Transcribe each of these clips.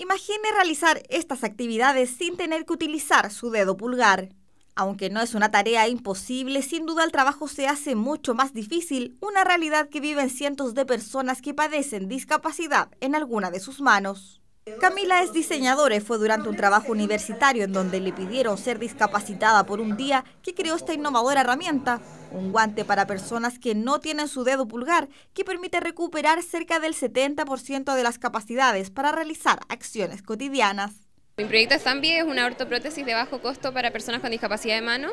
Imagine realizar estas actividades sin tener que utilizar su dedo pulgar. Aunque no es una tarea imposible, sin duda el trabajo se hace mucho más difícil, una realidad que viven cientos de personas que padecen discapacidad en alguna de sus manos. Camila es diseñadora y fue durante un trabajo universitario en donde le pidieron ser discapacitada por un día que creó esta innovadora herramienta, un guante para personas que no tienen su dedo pulgar que permite recuperar cerca del 70% de las capacidades para realizar acciones cotidianas. Mi proyecto Zambi es una ortoprótesis de bajo costo para personas con discapacidad de mano.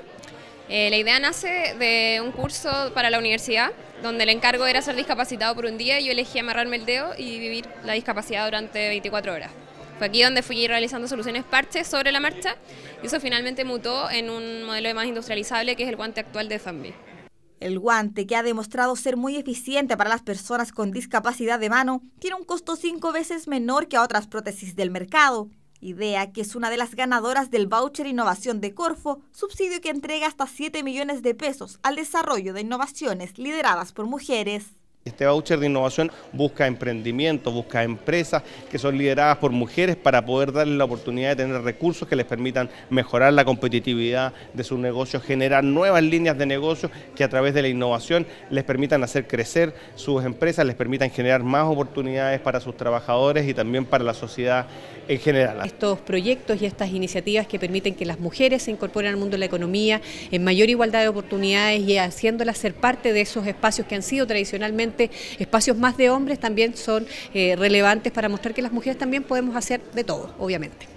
Eh, la idea nace de un curso para la universidad, donde el encargo era ser discapacitado por un día y yo elegí amarrarme el dedo y vivir la discapacidad durante 24 horas. Fue aquí donde fui realizando soluciones parches sobre la marcha y eso finalmente mutó en un modelo más industrializable que es el guante actual de Zambi. El guante, que ha demostrado ser muy eficiente para las personas con discapacidad de mano, tiene un costo cinco veces menor que a otras prótesis del mercado idea que es una de las ganadoras del voucher Innovación de Corfo, subsidio que entrega hasta 7 millones de pesos al desarrollo de innovaciones lideradas por mujeres. Este voucher de innovación busca emprendimiento, busca empresas que son lideradas por mujeres para poder darles la oportunidad de tener recursos que les permitan mejorar la competitividad de sus negocios, generar nuevas líneas de negocio que a través de la innovación les permitan hacer crecer sus empresas, les permitan generar más oportunidades para sus trabajadores y también para la sociedad en general. Estos proyectos y estas iniciativas que permiten que las mujeres se incorporen al mundo de la economía en mayor igualdad de oportunidades y haciéndolas ser parte de esos espacios que han sido tradicionalmente espacios más de hombres también son eh, relevantes para mostrar que las mujeres también podemos hacer de todo, obviamente.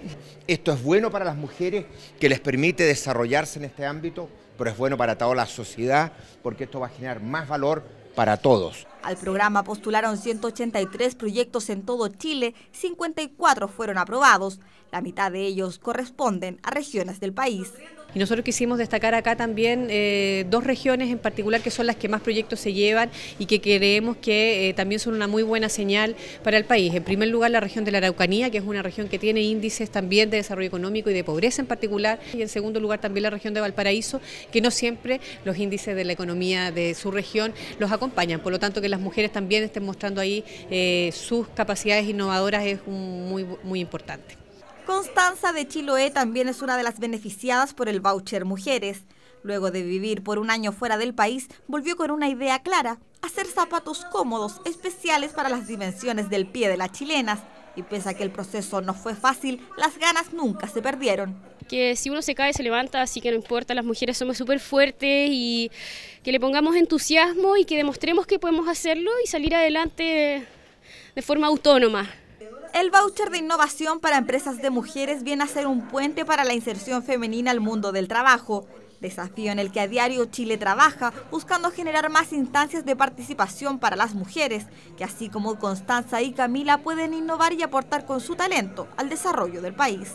Esto es bueno para las mujeres, que les permite desarrollarse en este ámbito, pero es bueno para toda la sociedad, porque esto va a generar más valor para todos. Al programa postularon 183 proyectos en todo Chile, 54 fueron aprobados, la mitad de ellos corresponden a regiones del país. Y nosotros quisimos destacar acá también eh, dos regiones en particular que son las que más proyectos se llevan y que creemos que eh, también son una muy buena señal para el país. En primer lugar, la región de la Araucanía, que es una región que tiene índices también de desarrollo económico y de pobreza en particular. Y en segundo lugar, también la región de Valparaíso, que no siempre los índices de la economía de su región los ha acompañan. Por lo tanto, que las mujeres también estén mostrando ahí eh, sus capacidades innovadoras es muy, muy importante. Constanza de Chiloé también es una de las beneficiadas por el voucher Mujeres. Luego de vivir por un año fuera del país, volvió con una idea clara, hacer zapatos cómodos, especiales para las dimensiones del pie de las chilenas. Y pese a que el proceso no fue fácil, las ganas nunca se perdieron que si uno se cae se levanta, así que no importa, las mujeres somos súper fuertes y que le pongamos entusiasmo y que demostremos que podemos hacerlo y salir adelante de forma autónoma. El voucher de innovación para empresas de mujeres viene a ser un puente para la inserción femenina al mundo del trabajo. Desafío en el que a diario Chile trabaja, buscando generar más instancias de participación para las mujeres, que así como Constanza y Camila pueden innovar y aportar con su talento al desarrollo del país.